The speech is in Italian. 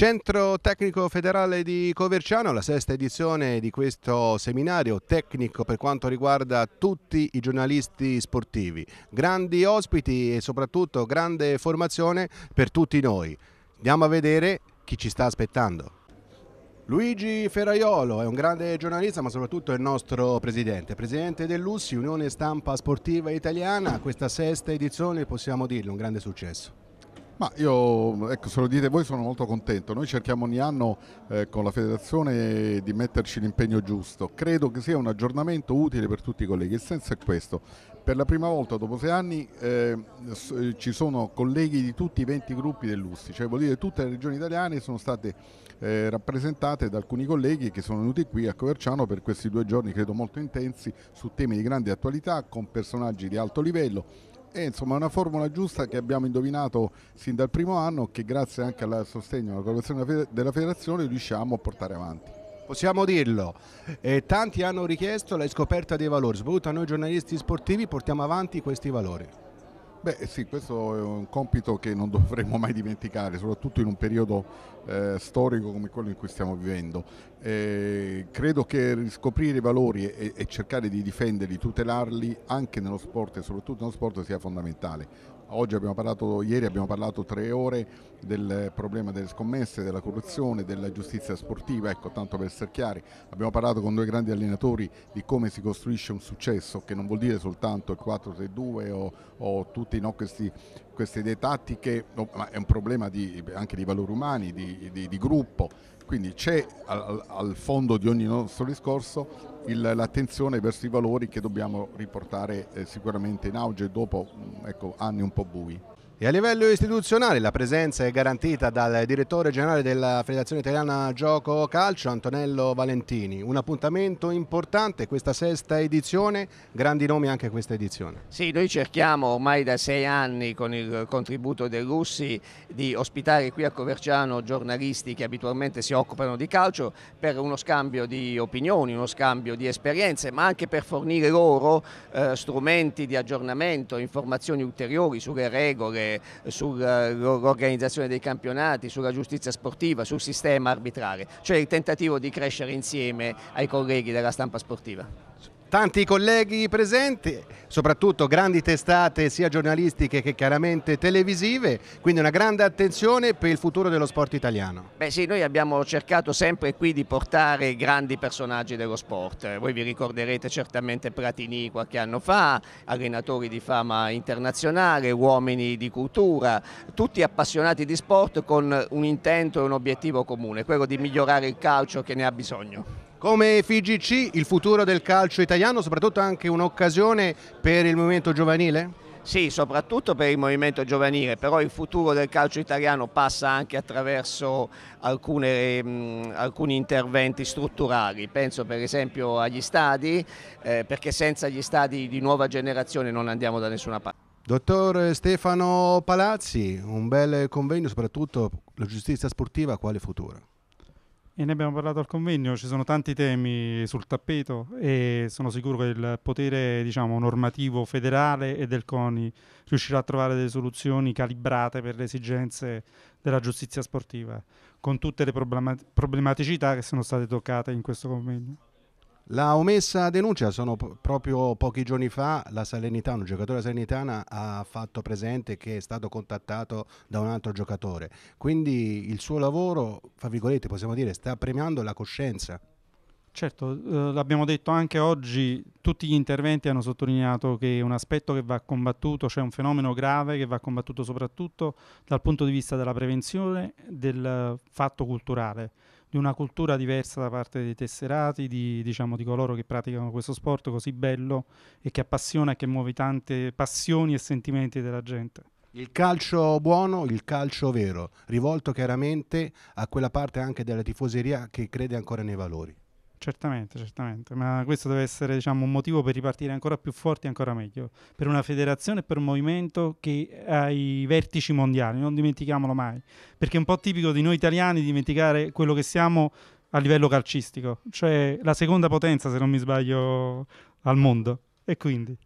Centro Tecnico Federale di Coverciano, la sesta edizione di questo seminario tecnico per quanto riguarda tutti i giornalisti sportivi. Grandi ospiti e soprattutto grande formazione per tutti noi. Andiamo a vedere chi ci sta aspettando. Luigi Ferraiolo è un grande giornalista ma soprattutto è il nostro presidente, presidente dell'USSI, Unione Stampa Sportiva Italiana, questa sesta edizione possiamo dirlo, un grande successo. Ma io, ecco, se lo dite voi sono molto contento, noi cerchiamo ogni anno eh, con la federazione di metterci l'impegno giusto, credo che sia un aggiornamento utile per tutti i colleghi, il senso è questo, per la prima volta dopo sei anni eh, eh ci sono colleghi di tutti i 20 gruppi dell'USTI, cioè vuol dire che tutte le regioni italiane sono state eh, rappresentate da alcuni colleghi che sono venuti qui a Coverciano per questi due giorni credo molto intensi su temi di grande attualità con personaggi di alto livello e insomma è una formula giusta che abbiamo indovinato sin dal primo anno che grazie anche al sostegno e alla collaborazione della federazione riusciamo a portare avanti. Possiamo dirlo, eh, tanti hanno richiesto la scoperta dei valori, soprattutto noi giornalisti sportivi portiamo avanti questi valori. Beh eh, sì, questo è un compito che non dovremmo mai dimenticare, soprattutto in un periodo eh, storico come quello in cui stiamo vivendo. Eh, credo che riscoprire i valori e, e cercare di difenderli, tutelarli anche nello sport e soprattutto nello sport sia fondamentale. Oggi abbiamo parlato, ieri abbiamo parlato tre ore del problema delle scommesse, della corruzione, della giustizia sportiva, ecco tanto per essere chiari, abbiamo parlato con due grandi allenatori di come si costruisce un successo che non vuol dire soltanto il 4-3-2 o, o tutte no, queste idee tattiche, ma è un problema di, anche di valori umani, di, di, di gruppo quindi c'è al, al fondo di ogni nostro discorso l'attenzione verso i valori che dobbiamo riportare eh, sicuramente in auge dopo mm, ecco, anni un po' bui. E a livello istituzionale la presenza è garantita dal direttore generale della Federazione Italiana Gioco Calcio Antonello Valentini. Un appuntamento importante questa sesta edizione, grandi nomi anche questa edizione. Sì, noi cerchiamo ormai da sei anni con il contributo dei russi di ospitare qui a Coverciano giornalisti che abitualmente si occupano di calcio per uno scambio di opinioni, uno scambio di esperienze, ma anche per fornire loro eh, strumenti di aggiornamento, informazioni ulteriori sulle regole sull'organizzazione dei campionati, sulla giustizia sportiva, sul sistema arbitrale, cioè il tentativo di crescere insieme ai colleghi della stampa sportiva tanti colleghi presenti, soprattutto grandi testate sia giornalistiche che chiaramente televisive, quindi una grande attenzione per il futuro dello sport italiano. Beh sì, noi abbiamo cercato sempre qui di portare grandi personaggi dello sport, voi vi ricorderete certamente Pratini qualche anno fa, allenatori di fama internazionale, uomini di cultura, tutti appassionati di sport con un intento e un obiettivo comune, quello di migliorare il calcio che ne ha bisogno. Come FIGC il futuro del calcio italiano, soprattutto anche un'occasione per il movimento giovanile? Sì, soprattutto per il movimento giovanile, però il futuro del calcio italiano passa anche attraverso alcune, mh, mm, alcuni interventi strutturali, penso per esempio agli stadi, eh, perché senza gli stadi di nuova generazione non andiamo da nessuna parte. Dottor Stefano Palazzi, un bel convegno soprattutto la giustizia sportiva, quale futuro? E ne abbiamo parlato al convegno, ci sono tanti temi sul tappeto e sono sicuro che il potere diciamo, normativo federale e del CONI riuscirà a trovare delle soluzioni calibrate per le esigenze della giustizia sportiva, con tutte le problematicità che sono state toccate in questo convegno. La omessa denuncia sono proprio pochi giorni fa la Salernitana, un giocatore salernitana ha fatto presente che è stato contattato da un altro giocatore, quindi il suo lavoro, fra virgolette possiamo dire, sta premiando la coscienza. Certo, eh, l'abbiamo detto anche oggi, tutti gli interventi hanno sottolineato che è un aspetto che va combattuto, cioè un fenomeno grave che va combattuto soprattutto dal punto di vista della prevenzione del fatto culturale di una cultura diversa da parte dei tesserati, di, diciamo, di coloro che praticano questo sport così bello e che appassiona e che muove tante passioni e sentimenti della gente. Il calcio buono, il calcio vero, rivolto chiaramente a quella parte anche della tifoseria che crede ancora nei valori. Certamente, certamente, ma questo deve essere diciamo, un motivo per ripartire ancora più forti e ancora meglio, per una federazione e per un movimento che ha i vertici mondiali, non dimentichiamolo mai, perché è un po' tipico di noi italiani dimenticare quello che siamo a livello calcistico, cioè la seconda potenza se non mi sbaglio al mondo e quindi...